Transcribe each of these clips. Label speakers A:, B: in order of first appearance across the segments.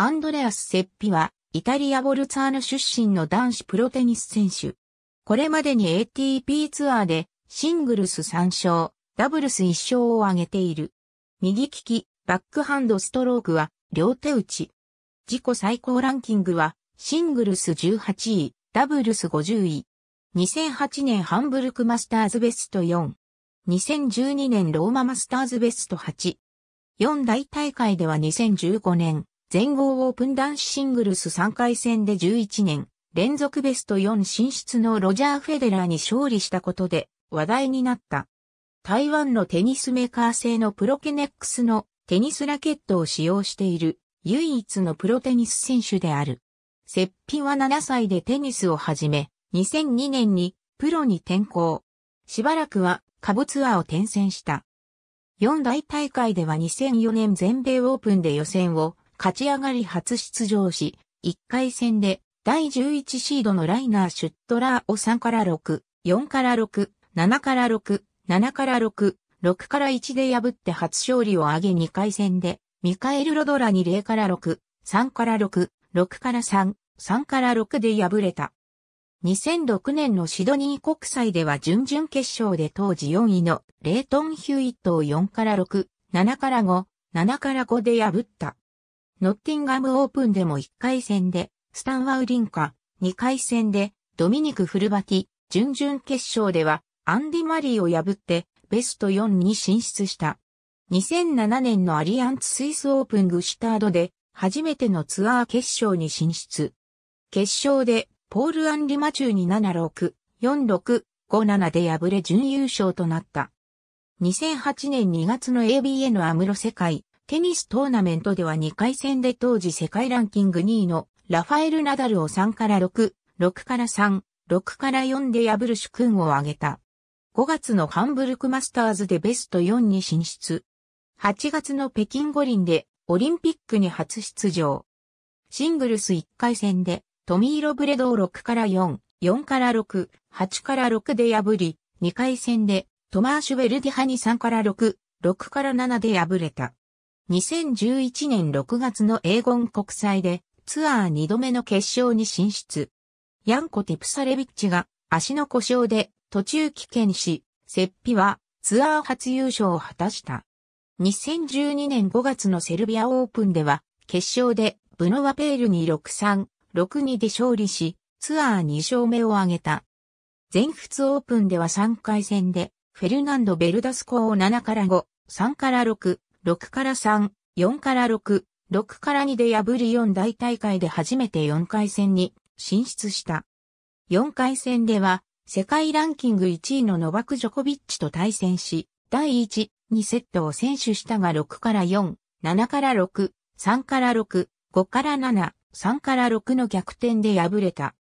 A: アンドレアス・セッピは、イタリア・ボルツァーノ出身の男子プロテニス選手。これまでに ATP ツアーで、シングルス3勝、ダブルス1勝を挙げている。右利き、バックハンドストロークは、両手打ち。自己最高ランキングは、シングルス18位、ダブルス50位。2008年ハンブルクマスターズベスト4。2012年ローママスターズベスト8。4大大会では2015年、全豪オープン男子シングルス3回戦で11年、連続ベスト4進出のロジャー・フェデラーに勝利したことで話題になった。台湾のテニスメーカー製のプロケネックスのテニスラケットを使用している唯一のプロテニス選手である。セッピは7歳でテニスを始め、2002年にプロに転向。しばらくは下部ツアーを転戦した。四大大会では2004年全米オープンで予選を勝ち上がり初出場し、1回戦で第11シードのライナー・シュットラーを3から6、4から6、7から6、7から6、6から1で破って初勝利を挙げ2回戦で、ミカエル・ロドラに0から6、3から6、6から3、3から6で敗れた。2006年のシドニー国際では準々決勝で当時4位のレイトン・ヒューイットを4から6、7から5、7から5で破った。ノッティンガムオープンでも1回戦で、スタンワウリンカ、2回戦で、ドミニク・フルバティ、準々決勝では、アンディ・マリーを破って、ベスト4に進出した。2007年のアリアンツ・スイスオープングシュタードで、初めてのツアー決勝に進出。決勝で、ポール・アンリマチューに7-6、4-6、5-7で敗れ準優勝となった。2008年2月の ABN アムロ世界テニストーナメントでは2回戦で当時世界ランキング2位のラファエル・ナダルを3から6、6から3、6から4で破る主君を挙げた。5月のハンブルクマスターズでベスト4に進出。8月の北京五輪でオリンピックに初出場。シングルス1回戦でトミー・ロブレドを6から4、4から6、8から6で破り、2回戦でトマーシュ・ベルディハに3から6、6から7で破れた。2011年6月のエーゴン国際でツアー2度目の決勝に進出。ヤンコ・ティプサレビッチが足の故障で途中棄権し、セッピはツアー初優勝を果たした。2012年5月のセルビアオープンでは決勝でブノワペールに6-3、6-2で勝利し、ツアー2勝目を挙げた。全仏オープンでは3回戦で、フェルナンド・ベルダスコを7から5、3から6、6から3、4から6、6から2で破り4大大会で初めて4回戦に進出した。4回戦では、世界ランキング1位のノバク・ジョコビッチと対戦し、第1、2セットを選手したが6から4、7から6、3から6、5から7、3から6の逆転で敗れた。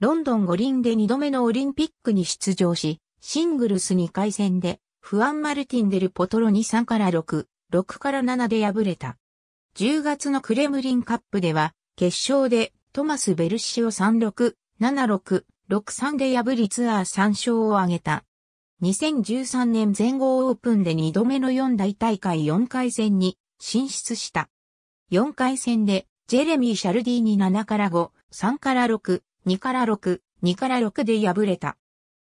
A: ロンドン五輪で2度目のオリンピックに出場し、シングルス2回戦で、フアン・マルティン・デル・ポトロに3から6、6から7で敗れた。10月のクレムリンカップでは、決勝でトマス・ベルシオ36、76、63で破りツアー3勝を挙げた。2013年全豪オープンで2度目の4大大会4回戦に進出した。4回戦でジェレミー・シャルディに7から5、3から6、2から6、2から6で敗れた。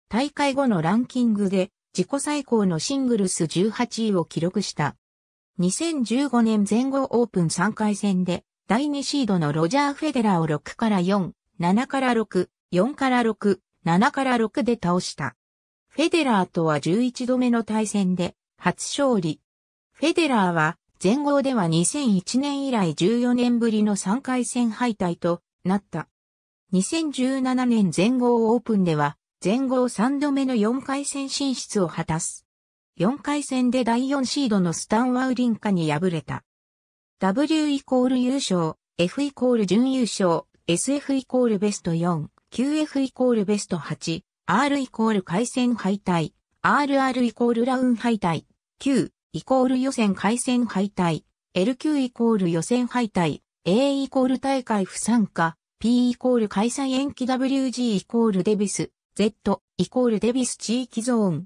A: 大会後のランキングで自己最高のシングルス18位を記録した。2015年前後オープン3回戦で、第2シードのロジャー・フェデラーを6から4、7から6、4から6、7から6で倒した。フェデラーとは11度目の対戦で、初勝利。フェデラーは、前後では2001年以来14年ぶりの3回戦敗退となった。2017年全豪オープンでは、全豪3度目の4回戦進出を果たす。4回戦で第4シードのスタンワウリンカに敗れた。W イコール優勝、F イコール準優勝、SF イコールベスト4、QF イコールベスト8、R イコール回戦敗退、RR イコールラウン敗退、Q イコール予選回戦敗退、LQ イコール予選敗退、A イコール大会不参加、P イコール開催延期 WG イコールデビス、Z イコールデビス地域ゾーン、